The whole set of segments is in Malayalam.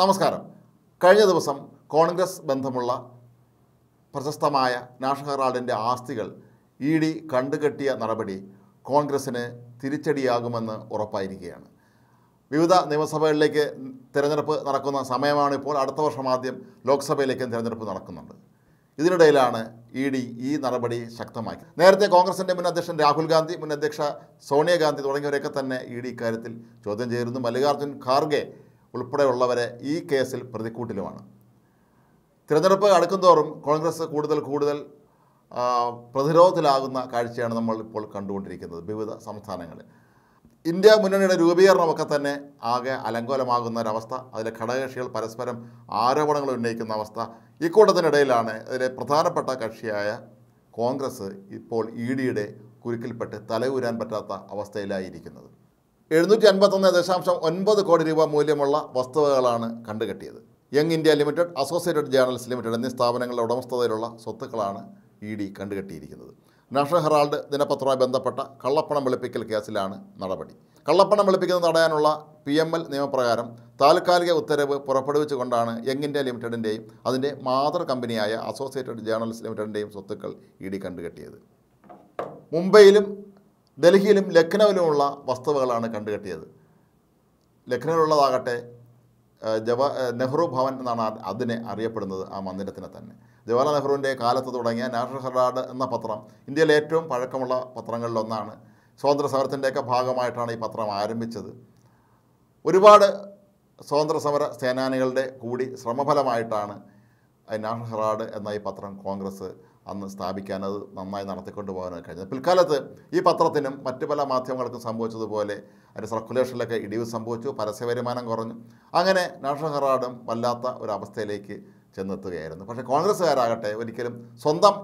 നമസ്കാരം കഴിഞ്ഞ ദിവസം കോൺഗ്രസ് ബന്ധമുള്ള പ്രശസ്തമായ നാഷണൽ ഹെറാൾഡിൻ്റെ ആസ്തികൾ ഇ ഡി കണ്ടുകെട്ടിയ നടപടി കോൺഗ്രസ്സിന് തിരിച്ചടിയാകുമെന്ന് ഉറപ്പായിരിക്കുകയാണ് വിവിധ നിയമസഭകളിലേക്ക് തിരഞ്ഞെടുപ്പ് നടക്കുന്ന സമയമാണ് ഇപ്പോൾ അടുത്ത വർഷം ആദ്യം ലോക്സഭയിലേക്കും തിരഞ്ഞെടുപ്പ് നടക്കുന്നുണ്ട് ഇതിനിടയിലാണ് ഇ ഡി ഈ നടപടി ശക്തമാക്കി നേരത്തെ കോൺഗ്രസിൻ്റെ മുൻ അധ്യക്ഷൻ രാഹുൽ ഗാന്ധി മുൻ അധ്യക്ഷ സോണിയാഗാന്ധി തുടങ്ങിയവരൊക്കെ തന്നെ ഇ ഡി ഇക്കാര്യത്തിൽ ചോദ്യം ചെയ്തിരുന്നു മല്ലികാർജ്ജുൻ ഖാർഗെ ഉൾപ്പെടെയുള്ളവരെ ഈ കേസിൽ പ്രതിക്കൂട്ടിലുമാണ് തിരഞ്ഞെടുപ്പ് അടുക്കുന്തോറും കോൺഗ്രസ് കൂടുതൽ കൂടുതൽ പ്രതിരോധത്തിലാകുന്ന കാഴ്ചയാണ് നമ്മൾ ഇപ്പോൾ കണ്ടുകൊണ്ടിരിക്കുന്നത് വിവിധ സംസ്ഥാനങ്ങളിൽ ഇന്ത്യ മുന്നണിയുടെ രൂപീകരണമൊക്കെ തന്നെ ആകെ അലങ്കോലമാകുന്ന ഒരവസ്ഥ അതിലെ ഘടകകക്ഷികൾ പരസ്പരം ആരോപണങ്ങൾ ഉന്നയിക്കുന്ന അവസ്ഥ ഇക്കൂട്ടത്തിനിടയിലാണ് അതിലെ പ്രധാനപ്പെട്ട കക്ഷിയായ കോൺഗ്രസ് ഇപ്പോൾ ഇ ഡിയുടെ കുരുക്കിൽപ്പെട്ട് തലയൂരാൻ പറ്റാത്ത അവസ്ഥയിലായിരിക്കുന്നത് എഴുന്നൂറ്റി അൻപത്തൊന്ന് ദശാംശം ഒൻപത് കോടി രൂപ മൂല്യമുള്ള വസ്തുവകളാണ് കണ്ടുകെട്ടിയത് young India limited associated journals limited എന്നീ സ്ഥാപനങ്ങളുടെ ഉടമസ്ഥതയിലുള്ള സ്വത്തുക്കളാണ് ഇ ഡി കണ്ടുകെട്ടിയിരിക്കുന്നത് നാഷണൽ ഹെറാൾഡ് ദിനപത്രവുമായി ബന്ധപ്പെട്ട കള്ളപ്പണം വെളുപ്പിക്കൽ കേസിലാണ് നടപടി കള്ളപ്പണം വെളുപ്പിക്കുന്നത് തടയാനുള്ള പി എം എൽ നിയമപ്രകാരം താൽക്കാലിക ഉത്തരവ് പുറപ്പെടുവിച്ചുകൊണ്ടാണ് യങ് ഇന്ത്യ ലിമിറ്റഡിൻ്റെയും അതിൻ്റെ മാതൃ കമ്പനിയായ അസോസിയേറ്റഡ് ജേർണൽസ് ലിമിറ്റഡിൻ്റെയും സ്വത്തുക്കൾ ഇ ഡി കണ്ടുകെട്ടിയത് മുംബൈയിലും ഡൽഹിയിലും ലക്നൌവിലുമുള്ള വസ്തുവകളാണ് കണ്ടുകെട്ടിയത് ലക്നൌവിലുള്ളതാകട്ടെ ജവ നെഹ്റു ഭവൻ എന്നാണ് അതിനെ അറിയപ്പെടുന്നത് ആ മന്ദിരത്തിനെ തന്നെ ജവഹർലാൽ നെഹ്റുവിൻ്റെ കാലത്ത് തുടങ്ങിയ നാഷണൽ ഹെറാഡ് എന്ന പത്രം ഇന്ത്യയിലെ ഏറ്റവും പഴക്കമുള്ള പത്രങ്ങളിലൊന്നാണ് സ്വാതന്ത്ര്യ സമരത്തിൻ്റെയൊക്കെ ഭാഗമായിട്ടാണ് ഈ പത്രം ആരംഭിച്ചത് ഒരുപാട് സ്വാതന്ത്ര്യ സമര സേനാനികളുടെ കൂടി ശ്രമഫലമായിട്ടാണ് നാഷണൽ ഹെറാഡ് എന്ന ഈ പത്രം കോൺഗ്രസ് അന്ന് സ്ഥാപിക്കാൻ അത് നന്നായി നടത്തിക്കൊണ്ട് പോകാനാണ് കഴിഞ്ഞത് പിൽക്കാലത്ത് ഈ പത്രത്തിനും മറ്റു പല മാധ്യമങ്ങൾക്കും സംഭവിച്ചതുപോലെ അതിൻ്റെ സർക്കുലേഷനിലൊക്കെ ഇടിവ് സംഭവിച്ചു പരസ്യ വരുമാനം കുറഞ്ഞു അങ്ങനെ നാഷണൽ ഹെറാഡും വല്ലാത്ത ഒരു അവസ്ഥയിലേക്ക് ചെന്നെത്തുകയായിരുന്നു പക്ഷേ കോൺഗ്രസ്സുകാരാകട്ടെ ഒരിക്കലും സ്വന്തം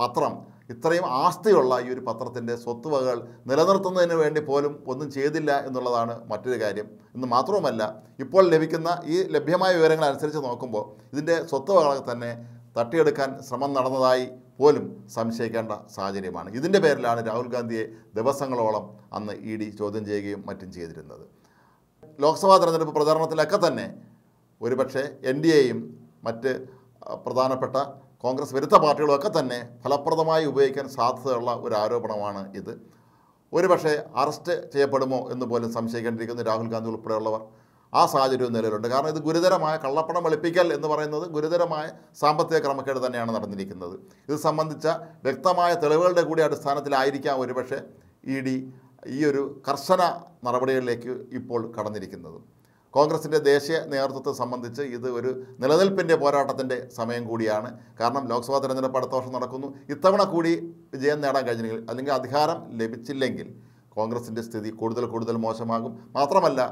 പത്രം ഇത്രയും ആസ്തിയുള്ള ഈ ഒരു പത്രത്തിൻ്റെ സ്വത്തുവകകൾ നിലനിർത്തുന്നതിന് വേണ്ടി പോലും ഒന്നും ചെയ്തില്ല എന്നുള്ളതാണ് മറ്റൊരു കാര്യം എന്ന് മാത്രവുമല്ല ഇപ്പോൾ ലഭിക്കുന്ന ഈ ലഭ്യമായ വിവരങ്ങൾ അനുസരിച്ച് നോക്കുമ്പോൾ ഇതിൻ്റെ സ്വത്തുവകളൊക്കെ തന്നെ തട്ടിയെടുക്കാൻ ശ്രമം നടന്നതായി പോലും സംശയിക്കേണ്ട സാഹചര്യമാണ് ഇതിൻ്റെ പേരിലാണ് രാഹുൽ ഗാന്ധിയെ ദിവസങ്ങളോളം അന്ന് ഇ ഡി ചോദ്യം ചെയ്യുകയും മറ്റും ചെയ്തിരുന്നത് ലോക്സഭാ തെരഞ്ഞെടുപ്പ് പ്രചാരണത്തിലൊക്കെ തന്നെ ഒരുപക്ഷെ എൻ ഡി എയും മറ്റ് പ്രധാനപ്പെട്ട കോൺഗ്രസ് വിരുദ്ധ പാർട്ടികളുമൊക്കെ തന്നെ ഫലപ്രദമായി ഉപയോഗിക്കാൻ സാധ്യതയുള്ള ഒരു ആരോപണമാണ് ഇത് ഒരുപക്ഷെ അറസ്റ്റ് ചെയ്യപ്പെടുമോ എന്ന് പോലും സംശയിക്കേണ്ടിയിരിക്കുന്നു രാഹുൽ ഗാന്ധി ഉൾപ്പെടെയുള്ളവർ ആ സാഹചര്യവും നിലവിലുണ്ട് കാരണം ഇത് ഗുരുതരമായ കള്ളപ്പണം വെളുപ്പിക്കൽ എന്ന് പറയുന്നത് ഗുരുതരമായ സാമ്പത്തിക ക്രമക്കേട് തന്നെയാണ് നടന്നിരിക്കുന്നത് ഇത് സംബന്ധിച്ച വ്യക്തമായ തെളിവുകളുടെ കൂടി അടിസ്ഥാനത്തിലായിരിക്കാം ഒരുപക്ഷെ ഇ ഡി ഈ ഒരു കർശന നടപടികളിലേക്ക് ഇപ്പോൾ കടന്നിരിക്കുന്നത് കോൺഗ്രസിൻ്റെ ദേശീയ നേതൃത്വത്തെ സംബന്ധിച്ച് ഇത് ഒരു നിലനിൽപ്പിൻ്റെ പോരാട്ടത്തിൻ്റെ സമയം കൂടിയാണ് കാരണം ലോക്സഭാ തെരഞ്ഞെടുപ്പ് അടുത്ത വർഷം നടക്കുന്നു ഇത്തവണ കൂടി വിജയം നേടാൻ കഴിഞ്ഞെങ്കിൽ അല്ലെങ്കിൽ അധികാരം ലഭിച്ചില്ലെങ്കിൽ കോൺഗ്രസിൻ്റെ സ്ഥിതി കൂടുതൽ കൂടുതൽ മോശമാകും മാത്രമല്ല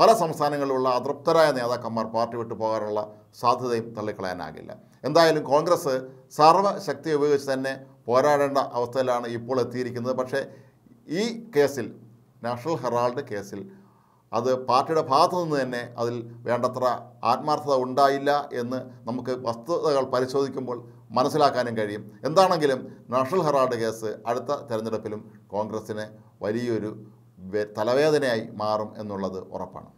പല സംസ്ഥാനങ്ങളിലുള്ള അതൃപ്തരായ നേതാക്കന്മാർ പാർട്ടി വിട്ടു പോകാനുള്ള സാധ്യതയും തള്ളിക്കളയാനാകില്ല എന്തായാലും കോൺഗ്രസ് സർവ്വശക്തി ഉപയോഗിച്ച് തന്നെ പോരാടേണ്ട അവസ്ഥയിലാണ് ഇപ്പോൾ എത്തിയിരിക്കുന്നത് പക്ഷേ ഈ കേസിൽ നാഷണൽ ഹെറാൾഡ് കേസിൽ അത് പാർട്ടിയുടെ ഭാഗത്തു നിന്ന് തന്നെ അതിൽ വേണ്ടത്ര ആത്മാർത്ഥത ഉണ്ടായില്ല എന്ന് നമുക്ക് വസ്തുതകൾ പരിശോധിക്കുമ്പോൾ മനസ്സിലാക്കാനും കഴിയും എന്താണെങ്കിലും നാഷണൽ ഹെറാൾഡ് കേസ് അടുത്ത തെരഞ്ഞെടുപ്പിലും കോൺഗ്രസ്സിന് വലിയൊരു തലവേദനയായി മാറും എന്നുള്ളത് ഉറപ്പാണ്